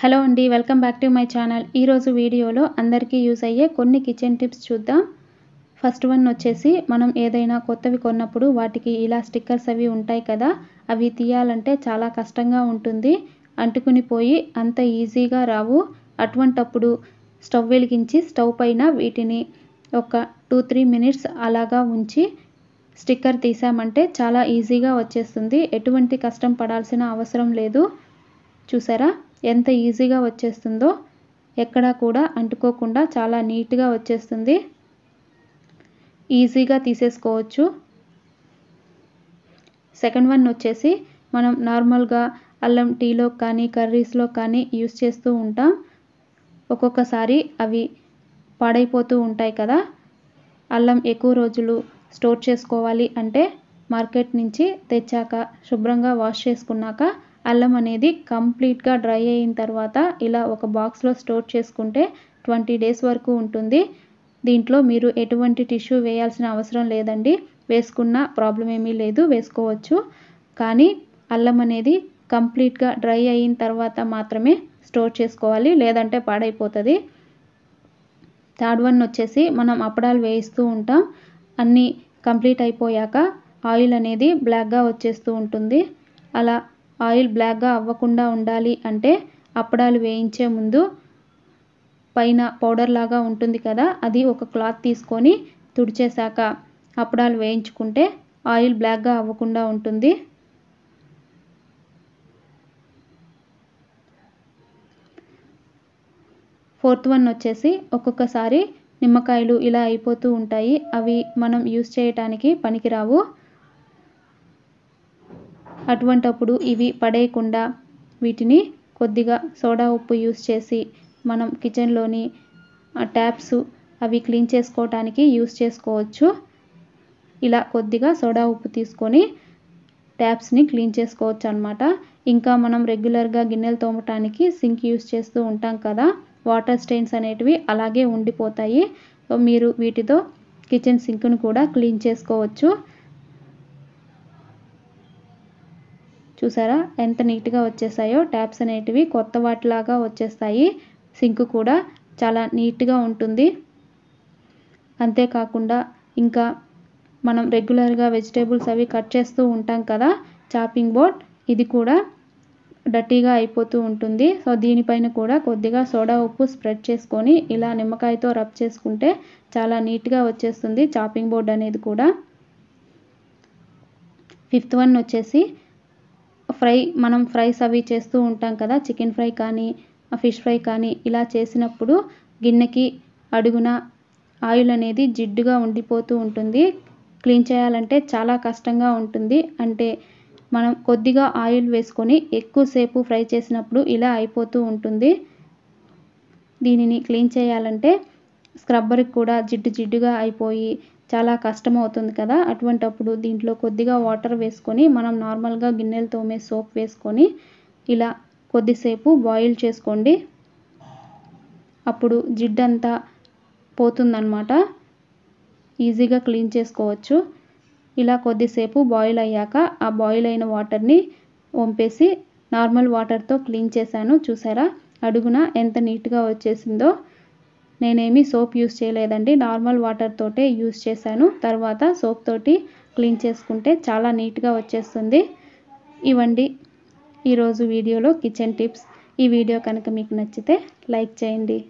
hello అండి welcome back to my channel ఈరోజు వీడియోలో అందరికీ యూస్ అయ్యే కొన్ని కిచెన్ టిప్స్ చూద్దాం ఫస్ట్ వన్ వచ్చేసి మనం ఏదైనా కొత్తవి కొన్నప్పుడు వాటికి ఇలా స్టిక్కర్స్ అవి ఉంటాయి కదా అవి తీయాలంటే చాలా కష్టంగా ఉంటుంది అంటుకుని పోయి అంత ఈజీగా రావు అటువంటప్పుడు స్టవ్ వెలిగించి స్టవ్ పైన వీటిని ఒక టూ త్రీ మినిట్స్ అలాగా ఉంచి స్టిక్కర్ తీసామంటే చాలా ఈజీగా వచ్చేస్తుంది ఎటువంటి కష్టం పడాల్సిన అవసరం లేదు చూసారా ఎంత ఈజీగా వచ్చేస్తుందో ఎక్కడా కూడా అంటుకోకుండా చాలా నీట్గా వచ్చేస్తుంది ఈజీగా తీసేసుకోవచ్చు సెకండ్ వన్ వచ్చేసి మనం నార్మల్గా అల్లం టీలో కానీ కర్రీస్లో కానీ యూస్ చేస్తూ ఉంటాం ఒక్కొక్కసారి అవి పాడైపోతూ ఉంటాయి కదా అల్లం ఎక్కువ రోజులు స్టోర్ చేసుకోవాలి అంటే మార్కెట్ నుంచి తెచ్చాక శుభ్రంగా వాష్ చేసుకున్నాక అల్లం అనేది కంప్లీట్గా డ్రై అయిన తర్వాత ఇలా ఒక బాక్స్లో స్టోర్ చేసుకుంటే ట్వంటీ డేస్ వరకు ఉంటుంది దీంట్లో మీరు ఎటువంటి టిష్యూ వేయాల్సిన అవసరం లేదండి వేసుకున్న ప్రాబ్లం ఏమీ లేదు వేసుకోవచ్చు కానీ అల్లం అనేది కంప్లీట్గా డ్రై అయిన తర్వాత మాత్రమే స్టోర్ చేసుకోవాలి లేదంటే పాడైపోతుంది థర్డ్ వన్ వచ్చేసి మనం అప్పడాలు వేయిస్తూ ఉంటాం అన్నీ కంప్లీట్ అయిపోయాక ఆయిల్ అనేది బ్లాక్గా వచ్చేస్తూ ఉంటుంది అలా ఆయిల్ బ్లాక్గా అవ్వకుండా ఉండాలి అంటే అప్పడాలు వేయించే ముందు పైన పౌడర్ లాగా ఉంటుంది కదా అది ఒక క్లాత్ తీసుకొని తుడిచేశాక అప్పడాలు వేయించుకుంటే ఆయిల్ బ్లాక్గా అవ్వకుండా ఉంటుంది ఫోర్త్ వన్ వచ్చేసి ఒక్కొక్కసారి నిమ్మకాయలు ఇలా అయిపోతూ ఉంటాయి అవి మనం యూస్ చేయటానికి పనికిరావు అటువంటప్పుడు ఇవి పడేయకుండా వీటిని కొద్దిగా సోడా ఉప్పు యూస్ చేసి మనం కిచెన్లోని ట్యాప్స్ అవి క్లీన్ చేసుకోవటానికి యూస్ చేసుకోవచ్చు ఇలా కొద్దిగా సోడా ఉప్పు తీసుకొని ట్యాప్స్ని క్లీన్ చేసుకోవచ్చు అనమాట ఇంకా మనం రెగ్యులర్గా గిన్నెలు తోమటానికి సింక్ యూస్ చేస్తూ ఉంటాం కదా వాటర్ స్టెయిన్స్ అనేటివి అలాగే ఉండిపోతాయి మీరు వీటితో కిచెన్ సింక్ను కూడా క్లీన్ చేసుకోవచ్చు చూసారా ఎంత నీట్గా వచ్చేసాయో ట్యాప్స్ అనేటివి కొత్త వాటిలాగా వచ్చేస్తాయి సింక్ కూడా చాలా నీట్గా ఉంటుంది అంతేకాకుండా ఇంకా మనం రెగ్యులర్గా వెజిటేబుల్స్ అవి కట్ చేస్తూ ఉంటాం కదా చాపింగ్ బోర్డ్ ఇది కూడా డర్టీగా అయిపోతూ ఉంటుంది సో దీనిపైన కూడా కొద్దిగా సోడా ఉప్పు స్ప్రెడ్ చేసుకొని ఇలా నిమ్మకాయతో రబ్ చేసుకుంటే చాలా నీట్గా వచ్చేస్తుంది చాపింగ్ బోర్డ్ అనేది కూడా ఫిఫ్త్ వన్ వచ్చేసి ఫ్రై మనం ఫ్రైస్ అవి చేస్తూ ఉంటాం కదా చికెన్ ఫ్రై కానీ ఫిష్ ఫ్రై కానీ ఇలా చేసినప్పుడు గిన్నెకి అడుగున ఆయిల్ అనేది జిడ్డుగా ఉండిపోతూ ఉంటుంది క్లీన్ చేయాలంటే చాలా కష్టంగా ఉంటుంది అంటే మనం కొద్దిగా ఆయిల్ వేసుకొని ఎక్కువసేపు ఫ్రై చేసినప్పుడు ఇలా అయిపోతూ ఉంటుంది దీనిని క్లీన్ చేయాలంటే స్క్రబ్బర్కి కూడా జిడ్డు జిడ్డుగా అయిపోయి చాలా కష్టం అవుతుంది కదా అటువంటప్పుడు దీంట్లో కొద్దిగా వాటర్ వేసుకొని మనం నార్మల్గా గిన్నెలు తోమే సోప్ వేసుకొని ఇలా కొద్దిసేపు బాయిల్ చేసుకోండి అప్పుడు జిడ్డంతా పోతుందన్నమాట ఈజీగా క్లీన్ చేసుకోవచ్చు ఇలా కొద్దిసేపు బాయిల్ అయ్యాక ఆ బాయిల్ అయిన వాటర్ని వంపేసి నార్మల్ వాటర్తో క్లీన్ చేశాను చూసారా అడుగున ఎంత నీట్గా వచ్చేసిందో నేనేమి సోప్ యూస్ చేయలేదండి నార్మల్ వాటర్ తోటే యూస్ చేశాను తర్వాత సోప్ తోటి క్లీన్ చేసుకుంటే చాలా నీట్గా వచ్చేస్తుంది ఇవ్వండి ఈరోజు వీడియోలో కిచెన్ టిప్స్ ఈ వీడియో కనుక మీకు నచ్చితే లైక్ చేయండి